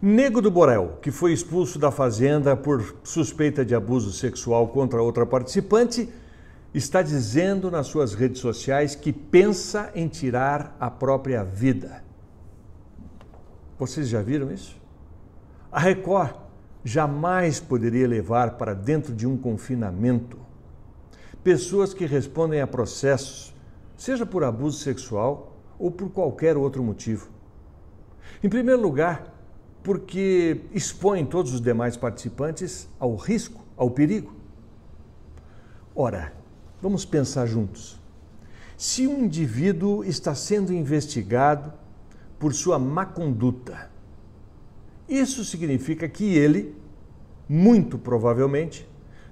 Nego do Borel, que foi expulso da fazenda por suspeita de abuso sexual contra outra participante, está dizendo nas suas redes sociais que pensa em tirar a própria vida. Vocês já viram isso? A Record jamais poderia levar para dentro de um confinamento pessoas que respondem a processos, seja por abuso sexual ou por qualquer outro motivo. Em primeiro lugar, porque expõe todos os demais participantes ao risco, ao perigo. Ora, vamos pensar juntos. Se um indivíduo está sendo investigado por sua má conduta, isso significa que ele, muito provavelmente,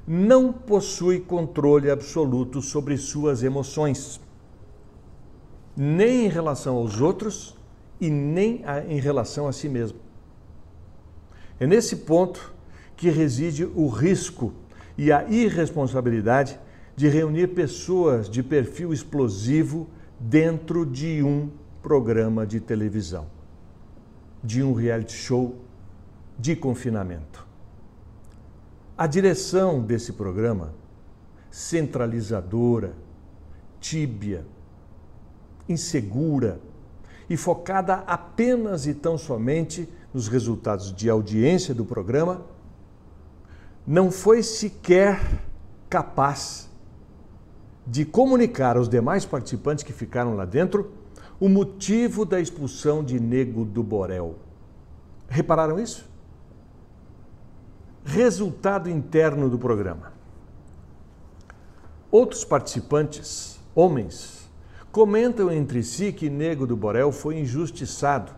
não possui controle absoluto sobre suas emoções, nem em relação aos outros e nem em relação a si mesmo. É nesse ponto que reside o risco e a irresponsabilidade de reunir pessoas de perfil explosivo dentro de um programa de televisão, de um reality show de confinamento. A direção desse programa, centralizadora, tíbia, insegura, e focada apenas e tão somente nos resultados de audiência do programa, não foi sequer capaz de comunicar aos demais participantes que ficaram lá dentro o motivo da expulsão de Nego do Borel. Repararam isso? Resultado interno do programa. Outros participantes, homens, Comentam entre si que Nego do Borel foi injustiçado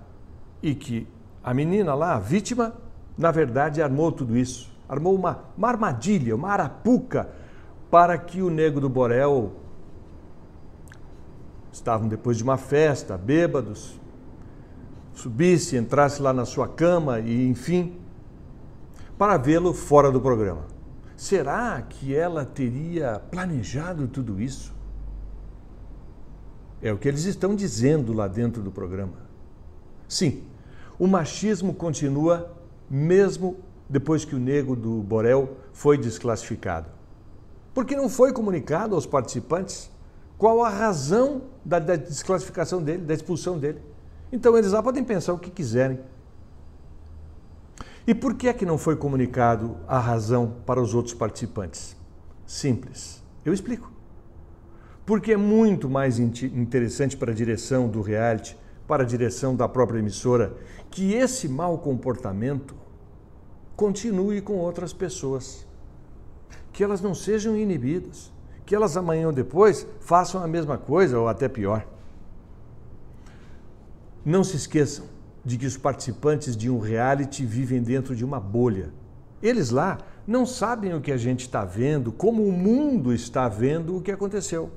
e que a menina lá, a vítima, na verdade armou tudo isso. Armou uma, uma armadilha, uma arapuca para que o Nego do Borel. Estavam depois de uma festa, bêbados, subisse, entrasse lá na sua cama e, enfim, para vê-lo fora do programa. Será que ela teria planejado tudo isso? É o que eles estão dizendo lá dentro do programa. Sim, o machismo continua mesmo depois que o negro do Borel foi desclassificado. Porque não foi comunicado aos participantes qual a razão da, desclassificação dele, da expulsão dele. Então eles lá podem pensar o que quiserem. E por que é que não foi comunicado a razão para os outros participantes? Simples. Eu explico porque é muito mais interessante para a direção do reality, para a direção da própria emissora, que esse mau comportamento continue com outras pessoas. Que elas não sejam inibidas, que elas amanhã ou depois façam a mesma coisa ou até pior. Não se esqueçam de que os participantes de um reality vivem dentro de uma bolha. Eles lá não sabem o que a gente está vendo, como o mundo está vendo o que aconteceu.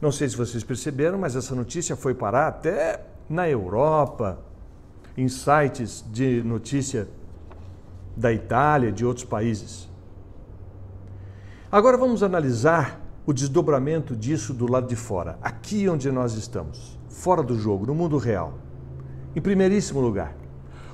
Não sei se vocês perceberam, mas essa notícia foi parar até na Europa, em sites de notícia da Itália, de outros países. Agora vamos analisar o desdobramento disso do lado de fora, aqui onde nós estamos, fora do jogo, no mundo real. Em primeiríssimo lugar,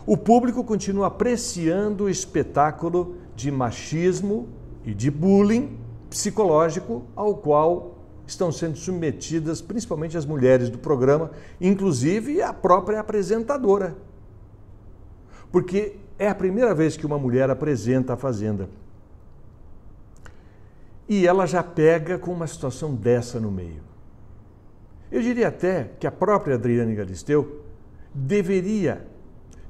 o público continua apreciando o espetáculo de machismo e de bullying psicológico ao qual estão sendo submetidas, principalmente as mulheres do programa, inclusive a própria apresentadora. Porque é a primeira vez que uma mulher apresenta a Fazenda. E ela já pega com uma situação dessa no meio. Eu diria até que a própria Adriane Galisteu deveria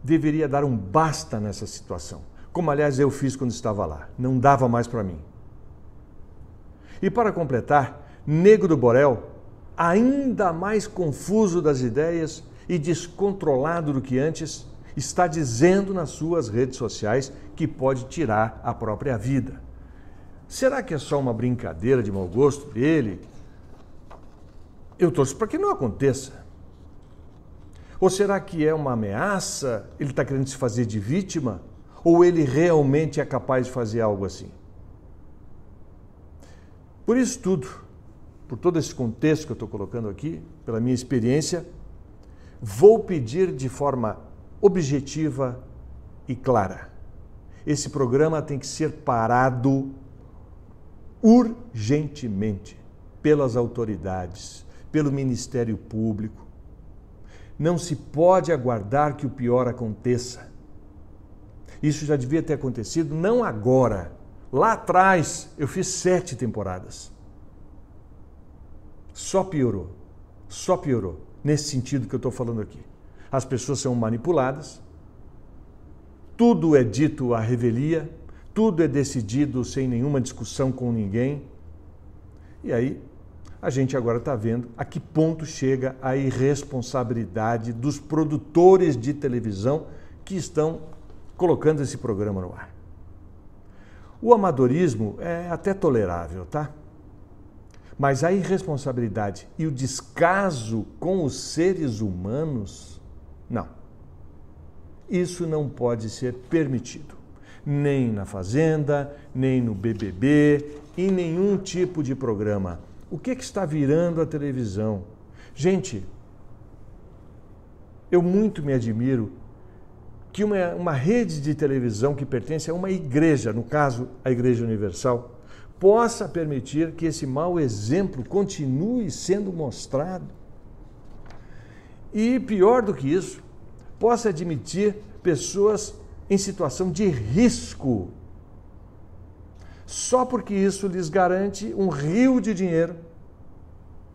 deveria dar um basta nessa situação. Como aliás eu fiz quando estava lá, não dava mais para mim. E para completar, Negro do Borel, ainda mais confuso das ideias e descontrolado do que antes, está dizendo nas suas redes sociais que pode tirar a própria vida. Será que é só uma brincadeira de mau gosto dele? Eu torço para que não aconteça. Ou será que é uma ameaça? Ele está querendo se fazer de vítima? Ou ele realmente é capaz de fazer algo assim? Por isso tudo, por todo esse contexto que eu estou colocando aqui, pela minha experiência, vou pedir de forma objetiva e clara. Esse programa tem que ser parado urgentemente pelas autoridades, pelo Ministério Público. Não se pode aguardar que o pior aconteça. Isso já devia ter acontecido não agora. Lá atrás eu fiz sete temporadas. Só piorou. Só piorou. Nesse sentido que eu estou falando aqui. As pessoas são manipuladas, tudo é dito à revelia, tudo é decidido sem nenhuma discussão com ninguém. E aí, a gente agora está vendo a que ponto chega a irresponsabilidade dos produtores de televisão que estão colocando esse programa no ar. O amadorismo é até tolerável, tá? Mas a irresponsabilidade e o descaso com os seres humanos, não. Isso não pode ser permitido. Nem na Fazenda, nem no BBB, em nenhum tipo de programa. O que, é que está virando a televisão? Gente, eu muito me admiro que uma, uma rede de televisão que pertence a uma igreja, no caso, a Igreja Universal, possa permitir que esse mau exemplo continue sendo mostrado. E pior do que isso, possa admitir pessoas em situação de risco, só porque isso lhes garante um rio de dinheiro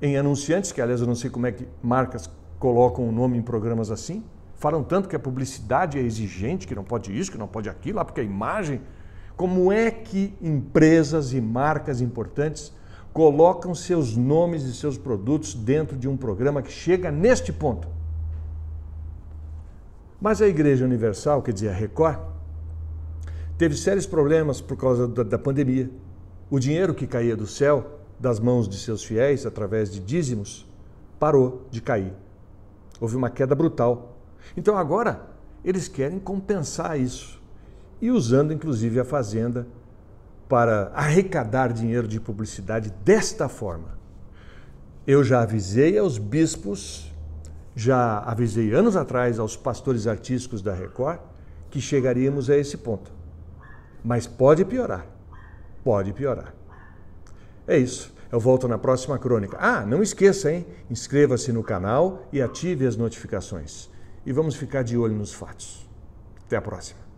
em anunciantes, que aliás eu não sei como é que marcas colocam o nome em programas assim, falam tanto que a publicidade é exigente, que não pode isso, que não pode aquilo, lá porque a imagem como é que empresas e marcas importantes colocam seus nomes e seus produtos dentro de um programa que chega neste ponto? Mas a Igreja Universal, quer dizer, a Record, teve sérios problemas por causa da, da pandemia. O dinheiro que caía do céu, das mãos de seus fiéis, através de dízimos, parou de cair. Houve uma queda brutal. Então agora eles querem compensar isso e usando inclusive a Fazenda para arrecadar dinheiro de publicidade desta forma. Eu já avisei aos bispos, já avisei anos atrás aos pastores artísticos da Record que chegaríamos a esse ponto. Mas pode piorar. Pode piorar. É isso. Eu volto na próxima crônica. Ah, não esqueça, hein? Inscreva-se no canal e ative as notificações. E vamos ficar de olho nos fatos. Até a próxima.